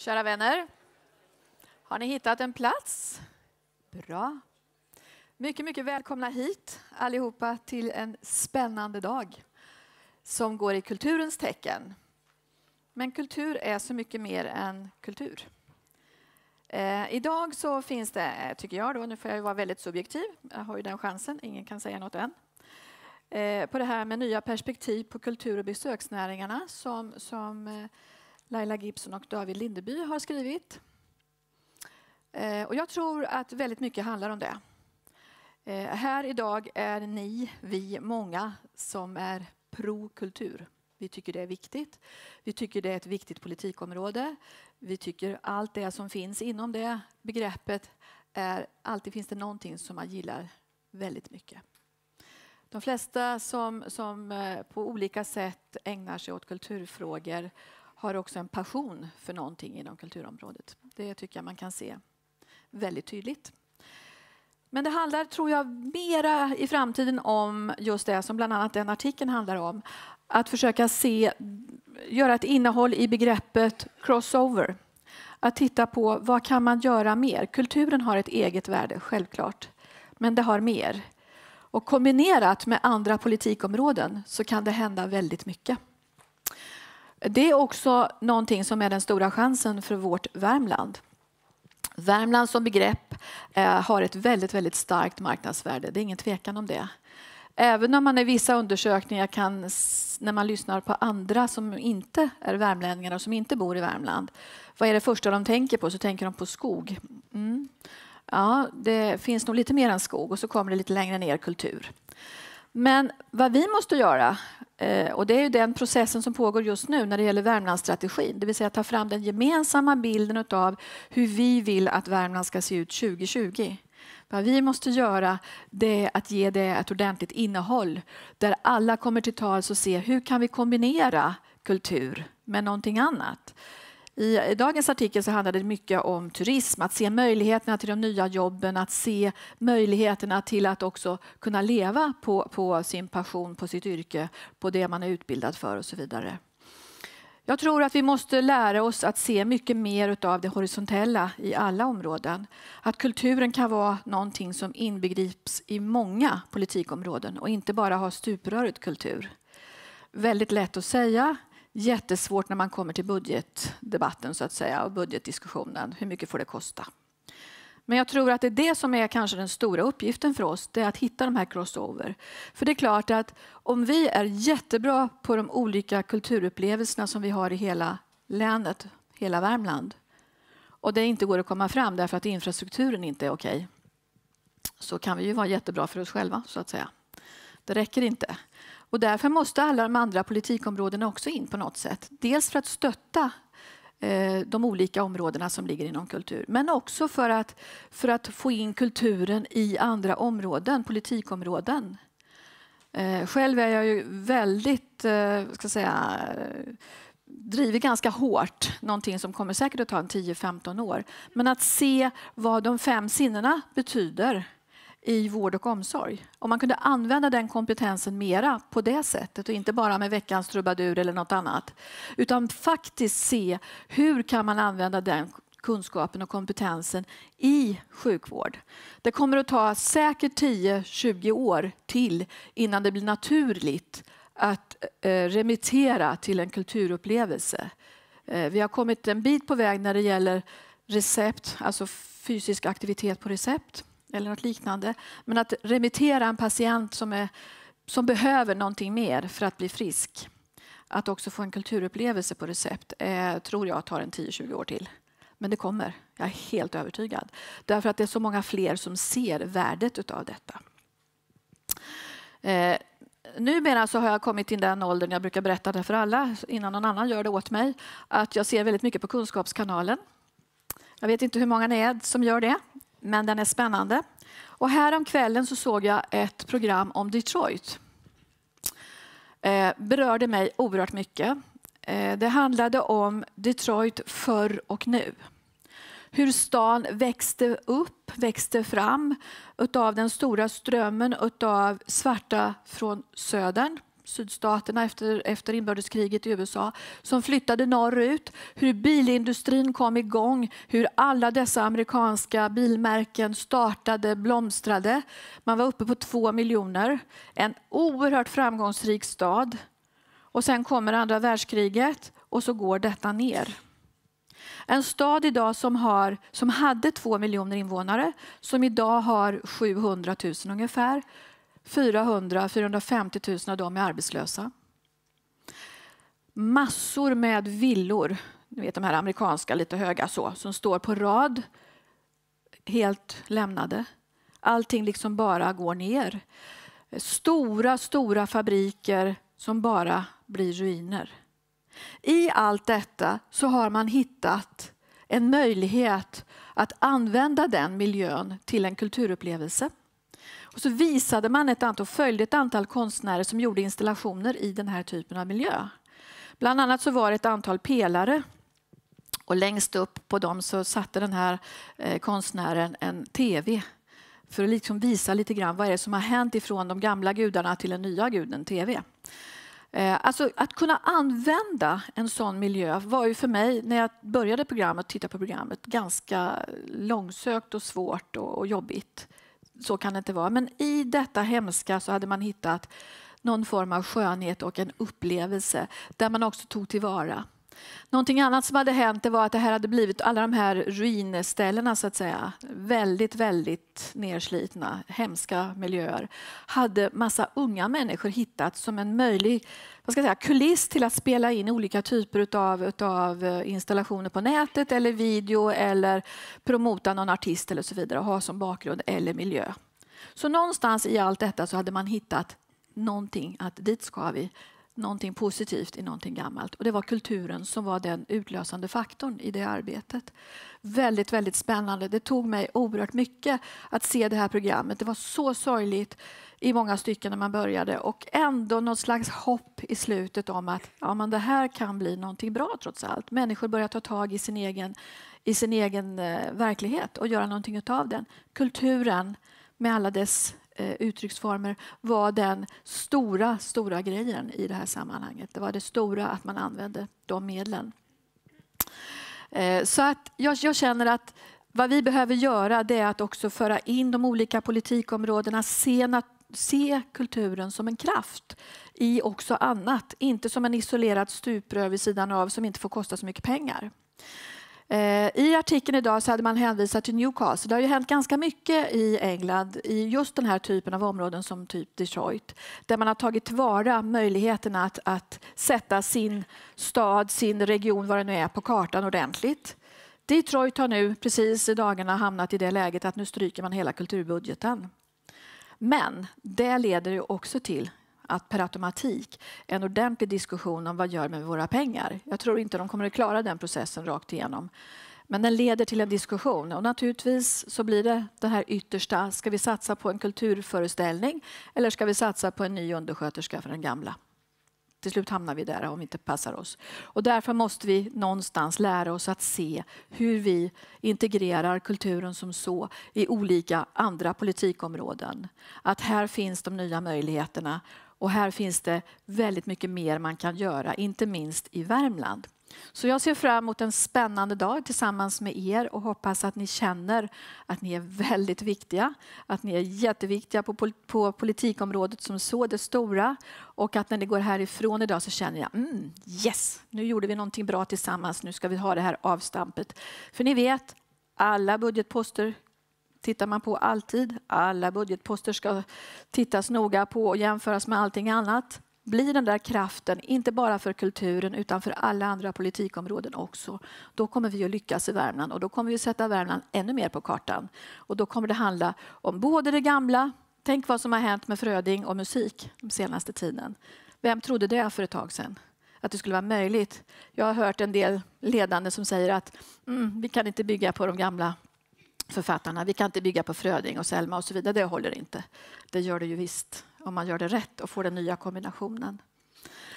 Kära vänner, har ni hittat en plats? Bra. Mycket, mycket välkomna hit allihopa till en spännande dag som går i kulturens tecken. Men kultur är så mycket mer än kultur. Eh, idag så finns det, eh, tycker jag, då, nu får jag ju vara väldigt subjektiv, jag har ju den chansen, ingen kan säga något än, eh, på det här med nya perspektiv på kultur och besöksnäringarna som, som eh, Laila Gibson och David Lindeby har skrivit. Eh, och jag tror att väldigt mycket handlar om det. Eh, här idag är ni, vi, många som är pro-kultur. Vi tycker det är viktigt. Vi tycker det är ett viktigt politikområde. Vi tycker allt det som finns inom det begreppet är alltid finns det någonting som man gillar väldigt mycket. De flesta som, som eh, på olika sätt ägnar sig åt kulturfrågor har också en passion för någonting inom kulturområdet. Det tycker jag man kan se väldigt tydligt. Men det handlar, tror jag, mera i framtiden om just det som bland annat den artikeln handlar om. Att försöka se, göra ett innehåll i begreppet crossover. Att titta på vad kan man göra mer? Kulturen har ett eget värde, självklart, men det har mer. Och kombinerat med andra politikområden så kan det hända väldigt mycket. Det är också någonting som är den stora chansen för vårt Värmland. Värmland som begrepp eh, har ett väldigt, väldigt starkt marknadsvärde. Det är ingen tvekan om det. Även om man i vissa undersökningar kan, när man lyssnar på andra som inte är värmlänningar och som inte bor i Värmland, vad är det första de tänker på? Så tänker de på skog. Mm. Ja, det finns nog lite mer än skog och så kommer det lite längre ner kultur. Men vad vi måste göra Eh, och det är ju den processen som pågår just nu när det gäller Värmlandsstrategin, det vill säga att ta fram den gemensamma bilden av hur vi vill att Värmland ska se ut 2020. Vad vi måste göra det är att ge det ett ordentligt innehåll där alla kommer till tals och ser hur kan vi kombinera kultur med någonting annat. I dagens artikel så handlade det mycket om turism, att se möjligheterna till de nya jobben, att se möjligheterna till att också kunna leva på, på sin passion, på sitt yrke, på det man är utbildad för och så vidare. Jag tror att vi måste lära oss att se mycket mer av det horisontella i alla områden. Att kulturen kan vara någonting som inbegrips i många politikområden och inte bara ha stupröret kultur. Väldigt lätt att säga, jättesvårt när man kommer till budgetdebatten så att säga och budgetdiskussionen. Hur mycket får det kosta? Men jag tror att det är det som är kanske den stora uppgiften för oss, det är att hitta de här crossover. För det är klart att om vi är jättebra på de olika kulturupplevelserna som vi har i hela länet, hela Värmland, och det inte går att komma fram därför att infrastrukturen inte är okej, så kan vi ju vara jättebra för oss själva så att säga. Det räcker inte. Och därför måste alla de andra politikområdena också in på något sätt. Dels för att stötta eh, de olika områdena som ligger inom kultur, men också för att, för att få in kulturen i andra områden, politikområden. Eh, själv är jag ju väldigt, eh, ska säga, driver ganska hårt, någonting som kommer säkert att ta 10-15 år. Men att se vad de fem sinnena betyder i vård och omsorg. Om man kunde använda den kompetensen mera på det sättet och inte bara med veckans trubadur eller något annat, utan faktiskt se hur kan man använda den kunskapen och kompetensen i sjukvård. Det kommer att ta säkert 10-20 år till innan det blir naturligt att eh, remittera till en kulturupplevelse. Eh, vi har kommit en bit på väg när det gäller recept, alltså fysisk aktivitet på recept eller något liknande. Men att remittera en patient som, är, som behöver någonting mer för att bli frisk, att också få en kulturupplevelse på recept, eh, tror jag tar en 10-20 år till. Men det kommer, jag är helt övertygad. Därför att det är så många fler som ser värdet av detta. Eh, numera så har jag kommit till den åldern, jag brukar berätta det för alla innan någon annan gör det åt mig, att jag ser väldigt mycket på Kunskapskanalen. Jag vet inte hur många ni är som gör det men den är spännande. Och häromkvällen så såg jag ett program om Detroit. Eh, berörde mig oerhört mycket. Eh, det handlade om Detroit förr och nu. Hur stan växte upp, växte fram av den stora strömmen av svarta från södern sydstaterna efter, efter inbördeskriget i USA, som flyttade norrut, hur bilindustrin kom igång, hur alla dessa amerikanska bilmärken startade, blomstrade. Man var uppe på två miljoner. En oerhört framgångsrik stad. Och sen kommer andra världskriget och så går detta ner. En stad idag som, har, som hade två miljoner invånare, som idag har 700 000 ungefär, 400 450 000 av dem är arbetslösa. Massor med villor, ni vet de här amerikanska lite höga så, som står på rad, helt lämnade. Allting liksom bara går ner. Stora, stora fabriker som bara blir ruiner. I allt detta så har man hittat en möjlighet att använda den miljön till en kulturupplevelse. Och så visade man ett antal, följde ett antal konstnärer som gjorde installationer i den här typen av miljö. Bland annat så var det ett antal pelare och längst upp på dem så satte den här eh, konstnären en tv för att liksom visa lite grann vad är det som har hänt ifrån de gamla gudarna till den nya guden tv. Eh, alltså att kunna använda en sån miljö var ju för mig, när jag började programmet, titta på programmet, ganska långsökt och svårt och, och jobbigt så kan det inte vara. Men i detta hemska så hade man hittat någon form av skönhet och en upplevelse där man också tog tillvara Någonting annat som hade hänt det var att det här hade blivit alla de här ruinställena så att säga, väldigt, väldigt nerslitna, hemska miljöer, hade massa unga människor hittat som en möjlig vad ska jag säga, kuliss till att spela in olika typer av eh, installationer på nätet eller video eller promota någon artist eller så vidare och ha som bakgrund eller miljö. Så någonstans i allt detta så hade man hittat någonting att dit ska vi någonting positivt i någonting gammalt. Och det var kulturen som var den utlösande faktorn i det arbetet. Väldigt, väldigt spännande. Det tog mig oerhört mycket att se det här programmet. Det var så sorgligt i många stycken när man började och ändå något slags hopp i slutet om att ja, men det här kan bli någonting bra trots allt. Människor börjar ta tag i sin egen, i sin egen eh, verklighet och göra någonting av den. Kulturen med alla dess eh, uttrycksformer var den stora, stora grejen i det här sammanhanget. Det var det stora att man använde de medlen. Eh, så att jag, jag känner att vad vi behöver göra det är att också föra in de olika politikområdena, se se kulturen som en kraft i också annat, inte som en isolerad stuprör vid sidan av som inte får kosta så mycket pengar. Eh, I artikeln idag så hade man hänvisat till Newcastle. Det har ju hänt ganska mycket i England i just den här typen av områden som typ Detroit där man har tagit tillvara möjligheterna att, att sätta sin stad, sin region, vad det nu är, på kartan ordentligt. Detroit har nu precis i dagarna hamnat i det läget att nu stryker man hela kulturbudgeten. Men det leder ju också till att per automatik en ordentlig diskussion om vad gör med våra pengar. Jag tror inte de kommer att klara den processen rakt igenom. Men den leder till en diskussion och naturligtvis så blir det det här yttersta. Ska vi satsa på en kulturföreställning eller ska vi satsa på en ny undersköterska för den gamla? Till slut hamnar vi där om vi inte passar oss. Och därför måste vi någonstans lära oss att se hur vi integrerar kulturen som så i olika andra politikområden. Att här finns de nya möjligheterna och här finns det väldigt mycket mer man kan göra, inte minst i Värmland. Så jag ser fram emot en spännande dag tillsammans med er och hoppas att ni känner att ni är väldigt viktiga, att ni är jätteviktiga på, pol på politikområdet som så, det stora, och att när ni går härifrån idag så känner jag mm, yes, nu gjorde vi någonting bra tillsammans, nu ska vi ha det här avstampet. För ni vet, alla budgetposter tittar man på alltid. Alla budgetposter ska tittas noga på och jämföras med allting annat. Blir den där kraften, inte bara för kulturen utan för alla andra politikområden också, då kommer vi att lyckas i Värmland och då kommer vi att sätta Värmland ännu mer på kartan. Och då kommer det handla om både det gamla, tänk vad som har hänt med Fröding och musik den senaste tiden. Vem trodde det för ett tag sedan? att det skulle vara möjligt. Jag har hört en del ledande som säger att mm, vi kan inte bygga på de gamla författarna. Vi kan inte bygga på Fröding och Selma och så vidare. Det håller inte. Det gör det ju visst om man gör det rätt och får den nya kombinationen.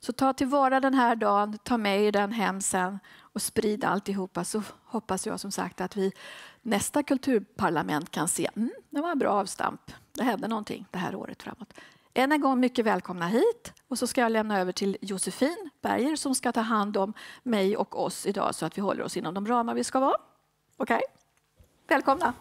Så ta tillvara den här dagen, ta med er den hem sen och sprid alltihopa så hoppas jag som sagt att vi nästa kulturparlament kan se mm, det var en bra avstamp. Det hände någonting det här året framåt. Än en gång mycket välkomna hit och så ska jag lämna över till Josefin Berger som ska ta hand om mig och oss idag så att vi håller oss inom de ramar vi ska vara. Okej? Okay? Välkomna!